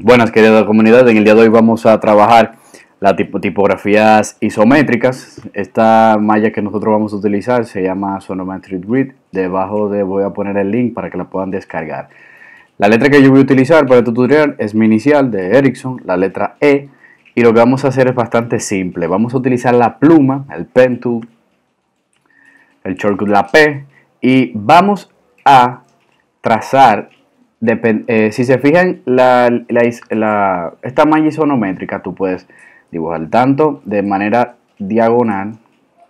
Buenas queridas comunidad, en el día de hoy vamos a trabajar las tipografías isométricas. Esta malla que nosotros vamos a utilizar se llama Sonometric Grid. Debajo de voy a poner el link para que la puedan descargar. La letra que yo voy a utilizar para el tutorial es mi inicial de Ericsson, la letra E. Y lo que vamos a hacer es bastante simple. Vamos a utilizar la pluma, el pen tool, el shortcut, la P. Y vamos a trazar eh, si se fijan, la, esta malla isonométrica tú puedes dibujar tanto de manera diagonal,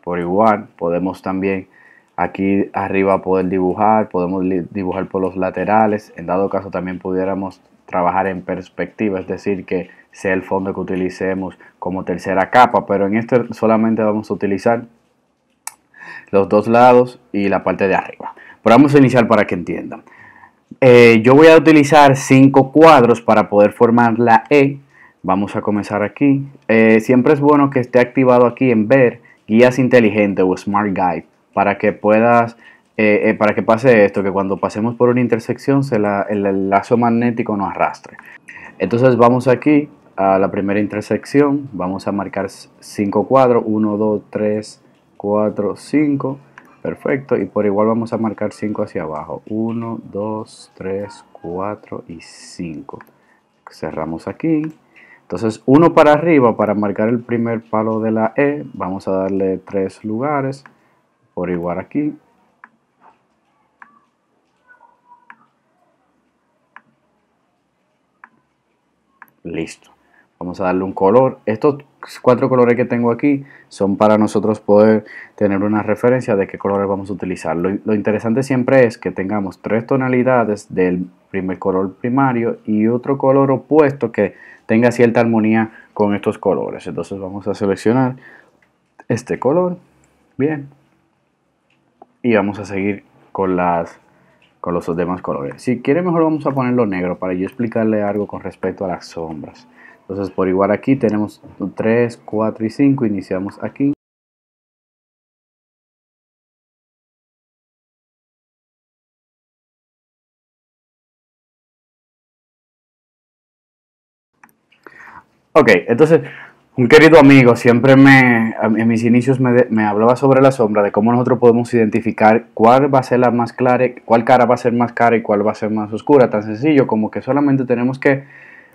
por igual, podemos también aquí arriba poder dibujar, podemos dibujar por los laterales, en dado caso también pudiéramos trabajar en perspectiva, es decir, que sea el fondo que utilicemos como tercera capa, pero en este solamente vamos a utilizar los dos lados y la parte de arriba. Pero vamos a iniciar para que entiendan. Eh, yo voy a utilizar cinco cuadros para poder formar la E. Vamos a comenzar aquí. Eh, siempre es bueno que esté activado aquí en ver guías inteligentes o Smart Guide para que puedas, eh, para que pase esto, que cuando pasemos por una intersección el, lazo magnético no arrastre. Entonces vamos aquí a la primera intersección, vamos a marcar cinco cuadros, 1, 2, 3, 4, 5 Perfecto, y por igual vamos a marcar 5 hacia abajo. 1, 2, 3, 4 y 5. Cerramos aquí. Entonces, 1 para arriba, para marcar el primer palo de la E, vamos a darle 3 lugares. Por igual aquí. Listo. Vamos a darle un color. Estos cuatro colores que tengo aquí son para nosotros poder tener una referencia de qué colores vamos a utilizar. Lo, interesante siempre es que tengamos tres tonalidades del primer color primario y otro color opuesto que tenga cierta armonía con estos colores. Entonces vamos a seleccionar este color. Bien. Y vamos a seguir con las con los demás colores. Si quiere mejor vamos a ponerlo negro para yo explicarle algo con respecto a las sombras. Entonces por igual aquí tenemos 3, 4 y 5, iniciamos aquí. Ok, entonces un querido amigo siempre me, en mis inicios me, me, hablaba sobre la sombra, de cómo nosotros podemos identificar cuál va a ser la más clara, cuál cara va a ser más cara y cuál va a ser más oscura. Tan sencillo como que solamente tenemos que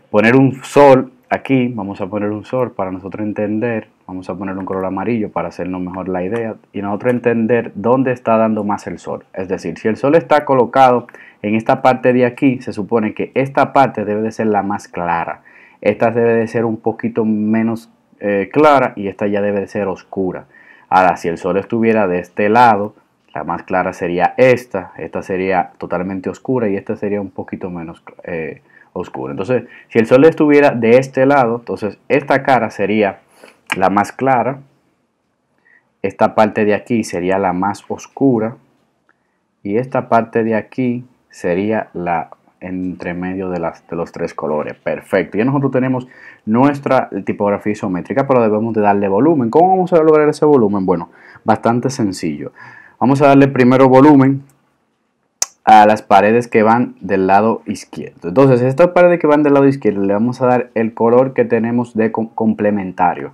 poner un sol Aquí vamos a poner un sol para nosotros entender, vamos a poner un color amarillo para hacernos mejor la idea y nosotros entender dónde está dando más el sol. Es decir, si el sol está colocado en esta parte de aquí, se supone que esta parte debe de ser la más clara. Esta debe de ser un poquito menos eh, clara y esta ya debe de ser oscura. Ahora, si el sol estuviera de este lado, la más clara sería esta, esta sería totalmente oscura y esta sería un poquito menos eh, oscuro. Entonces, si el sol estuviera de este lado, entonces esta cara sería la más clara, esta parte de aquí sería la más oscura y esta parte de aquí sería la entre medio de, las, de los tres colores. Perfecto. y nosotros tenemos nuestra tipografía isométrica, pero debemos de darle volumen. ¿Cómo vamos a lograr ese volumen? Bueno, bastante sencillo. Vamos a darle primero volumen a las paredes que van del lado izquierdo. Entonces, esta paredes que van del lado izquierdo le vamos a dar el color que tenemos de complementario.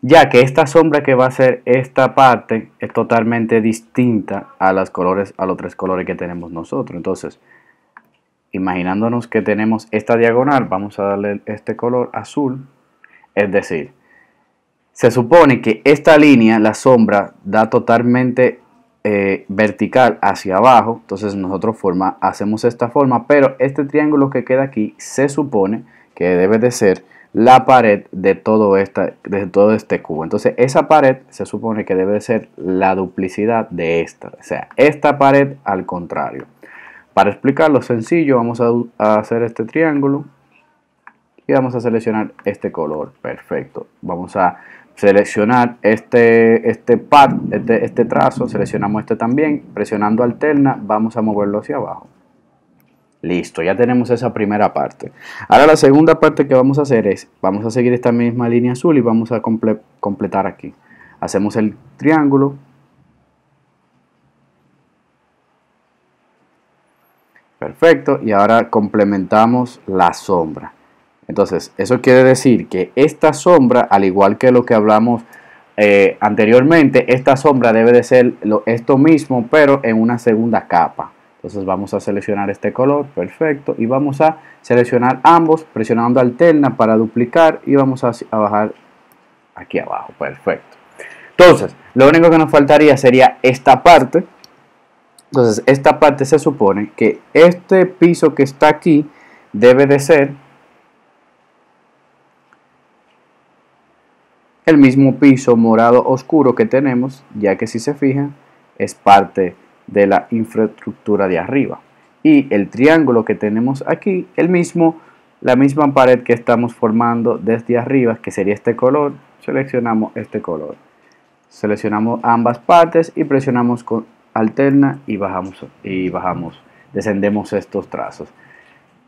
Ya que esta sombra que va a ser esta parte es totalmente distinta a, las colores, a los tres colores que tenemos nosotros. Entonces, imaginándonos que tenemos esta diagonal, vamos a darle este color azul. Es decir, se supone que esta línea, la sombra, da totalmente eh, vertical hacia abajo, entonces nosotros forma, hacemos esta forma, pero este triángulo que queda aquí se supone que debe de ser la pared de todo, esta, de todo este cubo. Entonces esa pared se supone que debe de ser la duplicidad de esta, o sea, esta pared al contrario. Para explicarlo sencillo, vamos a hacer este triángulo y vamos a seleccionar este color. Perfecto. Vamos a seleccionar este, este pad, este, este, trazo, seleccionamos este también, presionando alterna, vamos a moverlo hacia abajo. Listo, ya tenemos esa primera parte. Ahora la segunda parte que vamos a hacer es, vamos a seguir esta misma línea azul y vamos a completar aquí. Hacemos el triángulo. Perfecto, y ahora complementamos la sombra. Entonces, eso quiere decir que esta sombra, al igual que lo que hablamos eh, anteriormente, esta sombra debe de ser lo, esto mismo, pero en una segunda capa. Entonces vamos a seleccionar este color, perfecto, y vamos a seleccionar ambos presionando alterna para duplicar y vamos a, a bajar aquí abajo, perfecto. Entonces, lo único que nos faltaría sería esta parte. Entonces, esta parte se supone que este piso que está aquí debe de ser el mismo piso morado oscuro que tenemos, ya que si se fijan es parte de la infraestructura de arriba. Y el triángulo que tenemos aquí, el mismo, la misma pared que estamos formando desde arriba, que sería este color, seleccionamos este color. Seleccionamos ambas partes y presionamos con alterna y bajamos y bajamos, descendemos estos trazos.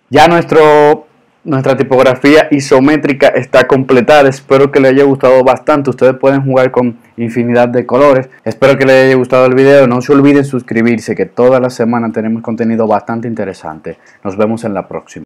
Ya nuestro nuestra tipografía isométrica está completada. Espero que les haya gustado bastante. Ustedes pueden jugar con infinidad de colores. Espero que les haya gustado el video. No se olviden suscribirse que toda la semana tenemos contenido bastante interesante. Nos vemos en la próxima.